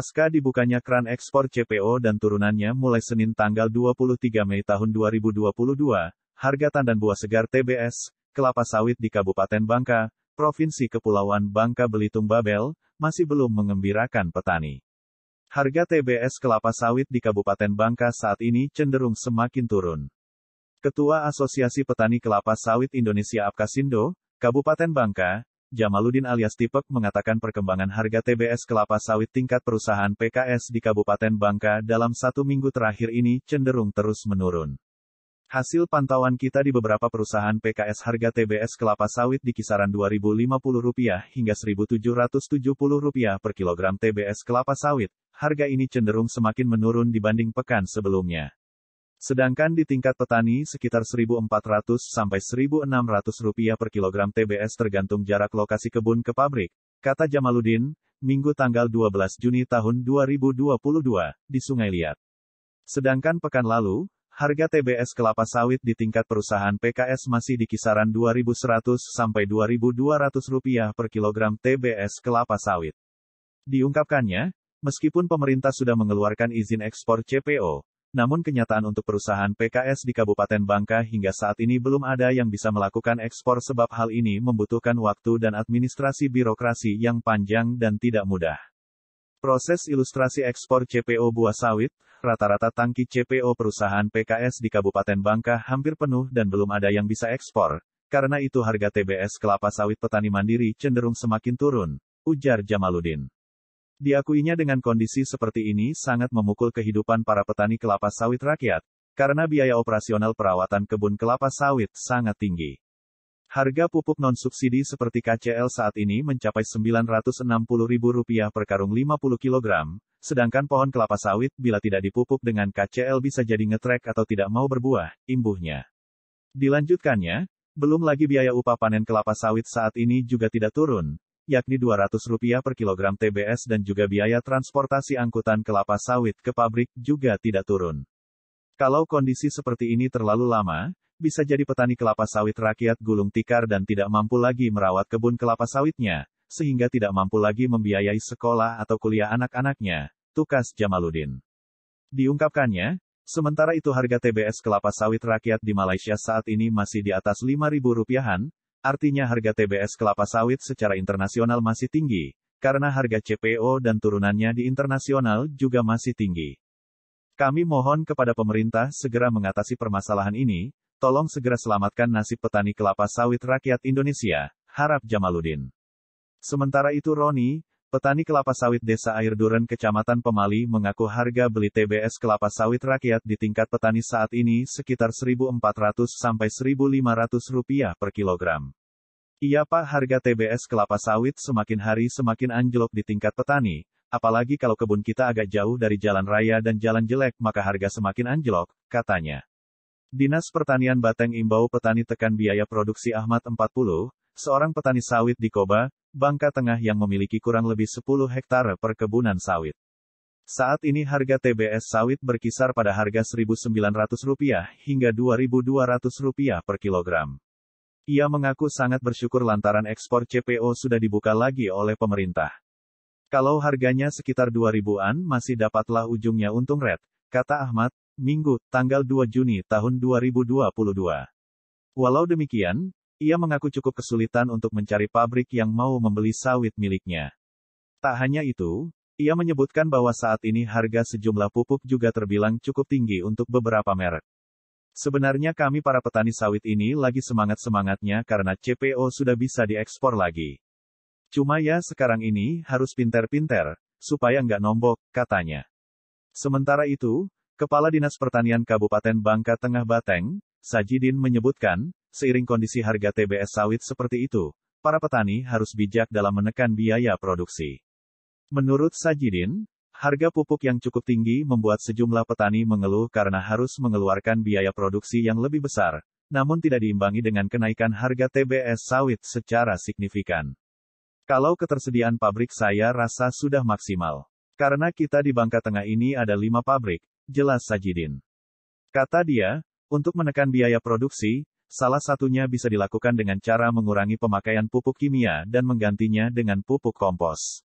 Pasca dibukanya keran ekspor CPO dan turunannya mulai Senin tanggal 23 Mei tahun 2022, harga tandan buah segar TBS, kelapa sawit di Kabupaten Bangka, Provinsi Kepulauan Bangka Belitung Babel, masih belum mengembirakan petani. Harga TBS kelapa sawit di Kabupaten Bangka saat ini cenderung semakin turun. Ketua Asosiasi Petani Kelapa Sawit Indonesia Apkasindo, Kabupaten Bangka, Jamaludin alias Tipek mengatakan perkembangan harga TBS kelapa sawit tingkat perusahaan PKS di Kabupaten Bangka dalam satu minggu terakhir ini cenderung terus menurun. Hasil pantauan kita di beberapa perusahaan PKS harga TBS kelapa sawit di kisaran Rp2.050 hingga Rp1.770 per kilogram TBS kelapa sawit, harga ini cenderung semakin menurun dibanding pekan sebelumnya. Sedangkan di tingkat petani sekitar 1.400 sampai 1.600 rupiah per kilogram TBS tergantung jarak lokasi kebun ke pabrik, kata Jamaludin, Minggu tanggal 12 Juni tahun 2022, di Sungai Liat. Sedangkan pekan lalu, harga TBS kelapa sawit di tingkat perusahaan PKS masih di kisaran 2.100 sampai 2.200 rupiah per kilogram TBS kelapa sawit. Diungkapkannya, meskipun pemerintah sudah mengeluarkan izin ekspor CPO, namun kenyataan untuk perusahaan PKS di Kabupaten Bangka hingga saat ini belum ada yang bisa melakukan ekspor sebab hal ini membutuhkan waktu dan administrasi birokrasi yang panjang dan tidak mudah. Proses ilustrasi ekspor CPO buah sawit, rata-rata tangki CPO perusahaan PKS di Kabupaten Bangka hampir penuh dan belum ada yang bisa ekspor. Karena itu harga TBS kelapa sawit petani mandiri cenderung semakin turun, ujar Jamaludin. Diakuinya dengan kondisi seperti ini sangat memukul kehidupan para petani kelapa sawit rakyat, karena biaya operasional perawatan kebun kelapa sawit sangat tinggi. Harga pupuk non-subsidi seperti KCL saat ini mencapai Rp960.000 per karung 50 kg, sedangkan pohon kelapa sawit bila tidak dipupuk dengan KCL bisa jadi ngetrek atau tidak mau berbuah, imbuhnya. Dilanjutkannya, belum lagi biaya upah panen kelapa sawit saat ini juga tidak turun, yakni Rp200 per kilogram TBS dan juga biaya transportasi angkutan kelapa sawit ke pabrik juga tidak turun. Kalau kondisi seperti ini terlalu lama, bisa jadi petani kelapa sawit rakyat gulung tikar dan tidak mampu lagi merawat kebun kelapa sawitnya, sehingga tidak mampu lagi membiayai sekolah atau kuliah anak-anaknya, tukas Jamaludin. Diungkapkannya, sementara itu harga TBS kelapa sawit rakyat di Malaysia saat ini masih di atas rp 5000 rupiahan. Artinya harga TBS kelapa sawit secara internasional masih tinggi, karena harga CPO dan turunannya di internasional juga masih tinggi. Kami mohon kepada pemerintah segera mengatasi permasalahan ini, tolong segera selamatkan nasib petani kelapa sawit rakyat Indonesia, harap Jamaludin. Sementara itu Roni, Petani kelapa sawit Desa Air Duren Kecamatan Pemali mengaku harga beli TBS kelapa sawit rakyat di tingkat petani saat ini sekitar Rp1.400 sampai 1.500 rupiah per kilogram. Iya Pak harga TBS kelapa sawit semakin hari semakin anjlok di tingkat petani, apalagi kalau kebun kita agak jauh dari jalan raya dan jalan jelek maka harga semakin anjlok, katanya. Dinas Pertanian Bateng imbau petani tekan biaya produksi Ahmad 40, seorang petani sawit di Koba, Bangka Tengah yang memiliki kurang lebih 10 hektare perkebunan sawit. Saat ini harga TBS sawit berkisar pada harga Rp1.900 hingga Rp2.200 per kilogram. Ia mengaku sangat bersyukur lantaran ekspor CPO sudah dibuka lagi oleh pemerintah. Kalau harganya sekitar 2000-an masih dapatlah ujungnya untung red, kata Ahmad, Minggu, tanggal 2 Juni tahun 2022. Walau demikian, ia mengaku cukup kesulitan untuk mencari pabrik yang mau membeli sawit miliknya. Tak hanya itu, ia menyebutkan bahwa saat ini harga sejumlah pupuk juga terbilang cukup tinggi untuk beberapa merek. Sebenarnya kami para petani sawit ini lagi semangat-semangatnya karena CPO sudah bisa diekspor lagi. Cuma ya sekarang ini harus pinter-pinter, supaya nggak nombok, katanya. Sementara itu, Kepala Dinas Pertanian Kabupaten Bangka Tengah Bateng, Sajidin menyebutkan, seiring kondisi harga TBS sawit seperti itu, para petani harus bijak dalam menekan biaya produksi. Menurut Sajidin, harga pupuk yang cukup tinggi membuat sejumlah petani mengeluh karena harus mengeluarkan biaya produksi yang lebih besar, namun tidak diimbangi dengan kenaikan harga TBS sawit secara signifikan. Kalau ketersediaan pabrik saya rasa sudah maksimal. Karena kita di Bangka Tengah ini ada lima pabrik, jelas Sajidin. Kata dia, untuk menekan biaya produksi, salah satunya bisa dilakukan dengan cara mengurangi pemakaian pupuk kimia dan menggantinya dengan pupuk kompos.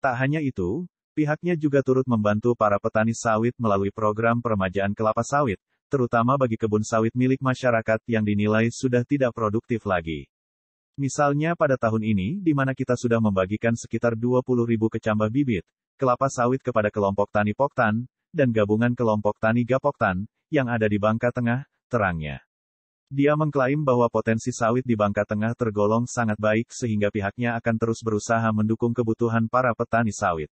Tak hanya itu, pihaknya juga turut membantu para petani sawit melalui program peremajaan kelapa sawit, terutama bagi kebun sawit milik masyarakat yang dinilai sudah tidak produktif lagi. Misalnya pada tahun ini, di mana kita sudah membagikan sekitar ribu kecambah bibit, kelapa sawit kepada kelompok tani poktan, dan gabungan kelompok tani Gapoktan, yang ada di Bangka Tengah, terangnya. Dia mengklaim bahwa potensi sawit di Bangka Tengah tergolong sangat baik sehingga pihaknya akan terus berusaha mendukung kebutuhan para petani sawit.